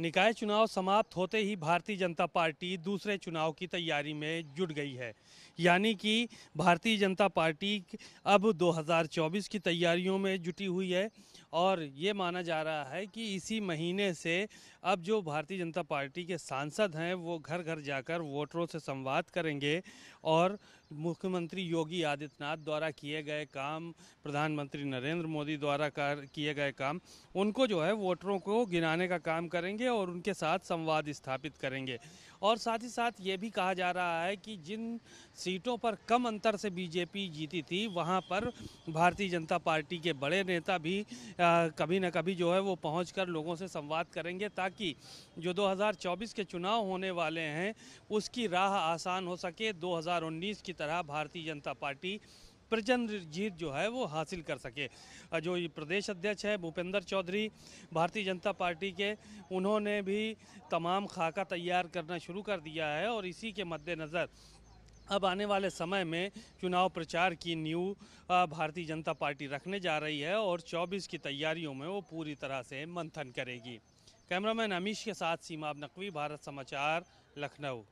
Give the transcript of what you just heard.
निकाय चुनाव समाप्त होते ही भारतीय जनता पार्टी दूसरे चुनाव की तैयारी में जुट गई है यानी कि भारतीय जनता पार्टी अब 2024 की तैयारियों में जुटी हुई है और ये माना जा रहा है कि इसी महीने से अब जो भारतीय जनता पार्टी के सांसद हैं वो घर घर जाकर वोटरों से संवाद करेंगे और मुख्यमंत्री योगी आदित्यनाथ द्वारा किए गए काम प्रधानमंत्री नरेंद्र मोदी द्वारा कर किए गए काम उनको जो है वोटरों को गिनाने का काम करेंगे और उनके साथ संवाद स्थापित करेंगे और साथ ही साथ ये भी कहा जा रहा है कि जिन सीटों पर कम अंतर से बीजेपी जीती थी वहाँ पर भारतीय जनता पार्टी के बड़े नेता भी आ, कभी ना कभी जो है वो पहुँच लोगों से संवाद करेंगे ताकि जो दो के चुनाव होने वाले हैं उसकी राह आसान हो सके दो की तरह भारतीय जनता पार्टी प्रचंड जीत जो है वो हासिल कर सके जो प्रदेश अध्यक्ष है भूपेंद्र चौधरी भारतीय जनता पार्टी के उन्होंने भी तमाम खाका तैयार करना शुरू कर दिया है और इसी के मद्देनज़र अब आने वाले समय में चुनाव प्रचार की न्यू भारतीय जनता पार्टी रखने जा रही है और 24 की तैयारियों में वो पूरी तरह से मंथन करेगी कैमरामैन अमीश के साथ सीमा नकवी भारत समाचार लखनऊ